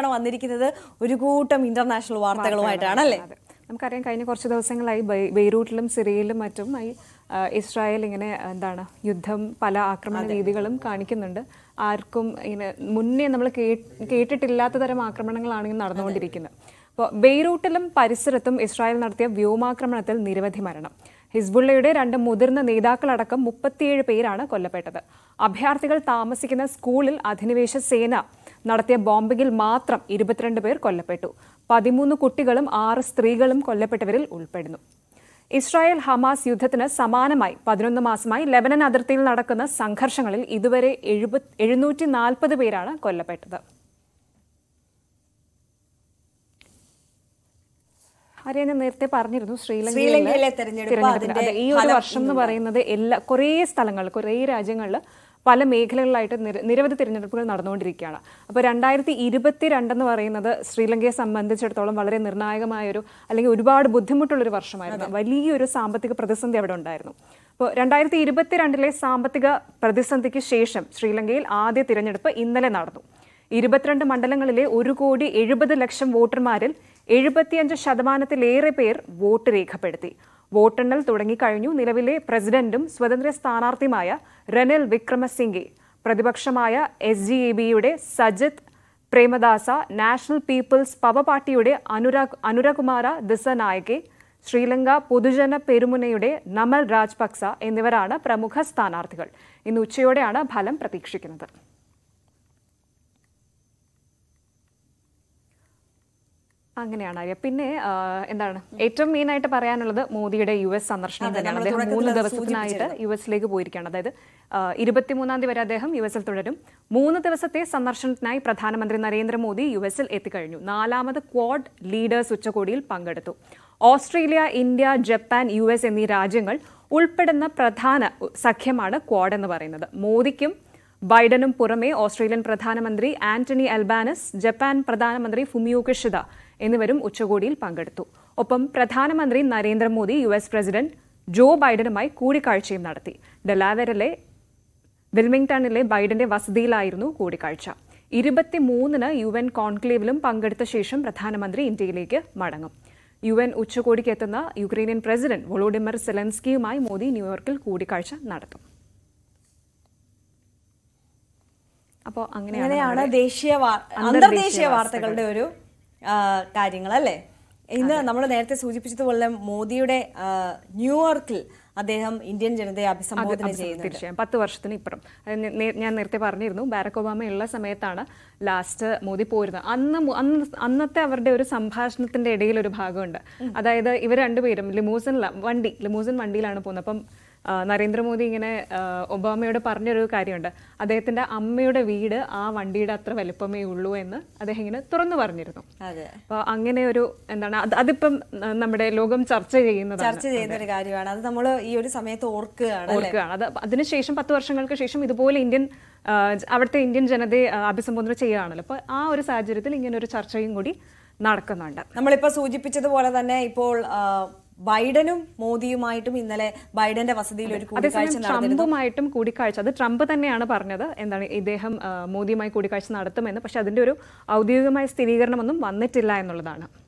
ാണ് വന്നിരിക്കുന്നത് ഒരു കൂട്ടം ഇന്റർനാഷണൽ വാർത്തകളുമായിട്ടാണ് അല്ലേ നമുക്കറിയാം കഴിഞ്ഞ കുറച്ച് ദിവസങ്ങളായി ബെയ്റൂട്ടിലും സിറിയയിലും മറ്റും ഈ ഇസ്രായേൽ ഇങ്ങനെ എന്താണ് യുദ്ധം പല ആക്രമണ രീതികളും കാണിക്കുന്നുണ്ട് ആർക്കും ഇങ്ങനെ മുന്നേ നമ്മൾ കേട്ടിട്ടില്ലാത്ത തരം ആക്രമണങ്ങളാണ് നടന്നുകൊണ്ടിരിക്കുന്നത് അപ്പോൾ ബെയ്റൂട്ടിലും പരിസരത്തും ഇസ്രായേൽ നടത്തിയ വ്യോമാക്രമണത്തിൽ നിരവധി മരണം ഹിസ്ബുള്ളയുടെ രണ്ട് മുതിർന്ന നേതാക്കളടക്കം മുപ്പത്തിയേഴ് പേരാണ് കൊല്ലപ്പെട്ടത് അഭയാർത്ഥികൾ താമസിക്കുന്ന സ്കൂളിൽ അധിനിവേശ സേന നടത്തിയ ബോംബിങ്ങിൽ മാത്രം ഇരുപത്തിരണ്ട് പേർ കൊല്ലപ്പെട്ടു പതിമൂന്ന് കുട്ടികളും ആറ് സ്ത്രീകളും കൊല്ലപ്പെട്ടവരിൽ ഉൾപ്പെടുന്നു ഇസ്രായേൽ ഹമാസ് യുദ്ധത്തിന് സമാനമായി പതിനൊന്ന് മാസമായി ലെബനൻ അതിർത്തിയിൽ നടക്കുന്ന സംഘർഷങ്ങളിൽ ഇതുവരെ എഴുന്നൂറ്റി നാൽപ്പത് പേരാണ് കൊല്ലപ്പെട്ടത് അറിയാൻ നേരത്തെ പറഞ്ഞിരുന്നു ശ്രീലങ്കയിലെ തെരഞ്ഞെടുപ്പ് ഈ ഒരു വർഷം എന്ന് പറയുന്നത് എല്ലാ കുറേ സ്ഥലങ്ങളിൽ കുറേ രാജ്യങ്ങളിൽ പല മേഖലകളിലായിട്ട് നിരവധി തിരഞ്ഞെടുപ്പുകൾ നടന്നുകൊണ്ടിരിക്കുകയാണ് അപ്പോൾ രണ്ടായിരത്തി ഇരുപത്തി രണ്ടെന്ന് പറയുന്നത് ശ്രീലങ്കയെ സംബന്ധിച്ചിടത്തോളം വളരെ നിർണായകമായൊരു അല്ലെങ്കിൽ ഒരുപാട് ബുദ്ധിമുട്ടുള്ളൊരു വർഷമായിരുന്നു വലിയൊരു സാമ്പത്തിക പ്രതിസന്ധി അവിടെ ഉണ്ടായിരുന്നു അപ്പോൾ രണ്ടായിരത്തി ഇരുപത്തിരണ്ടിലെ സാമ്പത്തിക പ്രതിസന്ധിക്ക് ശേഷം ശ്രീലങ്കയിൽ ആദ്യ തിരഞ്ഞെടുപ്പ് ഇന്നലെ നടന്നു ഇരുപത്തിരണ്ട് മണ്ഡലങ്ങളിലെ ഒരു കോടി എഴുപത് ലക്ഷം വോട്ടർമാരിൽ എഴുപത്തിയഞ്ച് ശതമാനത്തിലേറെ പേർ വോട്ട് രേഖപ്പെടുത്തി വോട്ടെണ്ണൽ തുടങ്ങിക്കഴിഞ്ഞു നിലവിലെ പ്രസിഡന്റും സ്വതന്ത്ര സ്ഥാനാർത്ഥിയുമായ റനിൽ വിക്രമസിംഗെ പ്രതിപക്ഷമായ എസ് ജി എ ബിയുടെ Sajith Premadasa national people's power പാർട്ടിയുടെ അനുരാഗ് അനുരകുമാര ദിസനായകെ ശ്രീലങ്ക പൊതുജന പെരുമുനയുടെ നമൽ രാജപക്സ എന്നിവരാണ് പ്രമുഖ സ്ഥാനാർത്ഥികൾ ഇന്ന് ഉച്ചയോടെയാണ് ഫലം പ്രതീക്ഷിക്കുന്നത് അങ്ങനെയാണ് ആര്യ പിന്നെ എന്താണ് ഏറ്റവും മെയിൻ ആയിട്ട് പറയാനുള്ളത് മോദിയുടെ യു എസ് സന്ദർശനം തന്നെയാണ് അദ്ദേഹം മൂന്ന് ദിവസത്തിനായിട്ട് യു എസിലേക്ക് പോയിരിക്കുകയാണ് അതായത് ഇരുപത്തിമൂന്നാം തീയതി വരെ അദ്ദേഹം യു എസിൽ തുടരും മൂന്ന് ദിവസത്തെ സന്ദർശനത്തിനായി പ്രധാനമന്ത്രി നരേന്ദ്രമോദി യു എസിൽ എത്തിക്കഴിഞ്ഞു നാലാമത് ക്വാഡ് ലീഡേഴ്സ് ഉച്ചകോടിയിൽ പങ്കെടുത്തു ഓസ്ട്രേലിയ ഇന്ത്യ ജപ്പാൻ യു എന്നീ രാജ്യങ്ങൾ ഉൾപ്പെടുന്ന പ്രധാന സഖ്യമാണ് ക്വാഡ് എന്ന് പറയുന്നത് മോദിക്കും ബൈഡനും പുറമെ ഓസ്ട്രേലിയൻ പ്രധാനമന്ത്രി ആന്റണി അൽബാനസ് ജപ്പാൻ പ്രധാനമന്ത്രി ഫുമിയോ കിഷിദ എന്നിവരും ഉച്ചകോടിയിൽ പങ്കെടുത്തു ഒപ്പം പ്രധാനമന്ത്രി Narendra Modi U S President Joe ബൈഡനുമായി കൂടിക്കാഴ്ചയും നടത്തി ഡെലാവെറിലെ വിൽമിംഗ്ടണിലെ ബൈഡന്റെ വസതിയിലായിരുന്നു കൂടിക്കാഴ്ച ഇരുപത്തിമൂന്നിന് യു എൻ കോൺക്ലേവിലും പങ്കെടുത്ത ശേഷം പ്രധാനമന്ത്രി ഇന്ത്യയിലേക്ക് മടങ്ങും യു എൻ ഉച്ചകോടിക്കെത്തുന്ന യുക്രൈനിയൻ പ്രസിഡന്റ് വോളോഡിമർ സെലൻസ്കിയുമായി മോദി ന്യൂയോർക്കിൽ കൂടിക്കാഴ്ച നടത്തും അപ്പോ അങ്ങനെയാണ് ദേശീയ അന്തർദേശീയ വാർത്തകളുടെ ഒരു കാര്യങ്ങൾ ഇന്ന് നമ്മൾ നേരത്തെ സൂചിപ്പിച്ചതുപോലെ മോദിയുടെ ന്യൂയോർക്കിൽ അദ്ദേഹം ഇന്ത്യൻ ജനതയെ അഭിസംബോധന ചെയ്യുന്നത് തീർച്ചയായും പത്ത് വർഷത്തിന് ഇപ്പുറം ഞാൻ നേരത്തെ പറഞ്ഞിരുന്നു ബാരക് ഒബാമ ഉള്ള സമയത്താണ് ലാസ്റ്റ് മോദി പോയിരുന്നത് അന്ന് അന്ന് അന്നത്തെ അവരുടെ ഒരു സംഭാഷണത്തിന്റെ ഇടയിൽ ഒരു ഭാഗമുണ്ട് അതായത് ഇവർ രണ്ടുപേരും ലിമൂസിൻ വണ്ടി ലിമൂസിൻ വണ്ടിയിലാണ് പോകുന്നത് അപ്പം നരേന്ദ്രമോദി ഇങ്ങനെ ഒബാമയോട് പറഞ്ഞൊരു കാര്യമുണ്ട് അദ്ദേഹത്തിൻ്റെ അമ്മയുടെ വീട് ആ വണ്ടിയുടെ അത്ര വലുപ്പമേ ഉള്ളൂ എന്ന് അദ്ദേഹം ഇങ്ങനെ തുറന്നു പറഞ്ഞിരുന്നു അപ്പോൾ അങ്ങനെ ഒരു എന്താണ് അത് അതിപ്പം നമ്മുടെ ലോകം ചർച്ച ചെയ്യുന്നത് ചർച്ച ചെയ്യുന്ന ഒരു കാര്യമാണ് അത് നമ്മൾ ഈ ഒരു സമയത്ത് ഓർക്കുകയാണ് ഓർക്കുകയാണ് അത് അതിനുശേഷം പത്ത് വർഷങ്ങൾക്ക് ശേഷം ഇതുപോലെ ഇന്ത്യൻ അവിടുത്തെ ഇന്ത്യൻ ജനതയെ അഭിസംബോധന ചെയ്യുകയാണല്ലോ അപ്പോൾ ആ ഒരു സാഹചര്യത്തിൽ ഇങ്ങനെ ഒരു ചർച്ചയും കൂടി നടക്കുന്നുണ്ട് നമ്മളിപ്പോൾ സൂചിപ്പിച്ചതുപോലെ തന്നെ ഇപ്പോൾ ബൈഡനും മോദിയുമായിട്ടും ഇന്നലെ ബൈഡന്റെ വസതിയിൽ ഒരു കൂടിക്കാഴ്ച ട്രംപുമായിട്ടും കൂടിക്കാഴ്ച അത് ട്രംപ് തന്നെയാണ് പറഞ്ഞത് എന്താണ് ഇദ്ദേഹം മോദിയുമായി കൂടിക്കാഴ്ച നടത്തുമെന്ന് പക്ഷെ അതിന്റെ ഒരു ഔദ്യോഗികമായ സ്ഥിരീകരണമൊന്നും വന്നിട്ടില്ല എന്നുള്ളതാണ്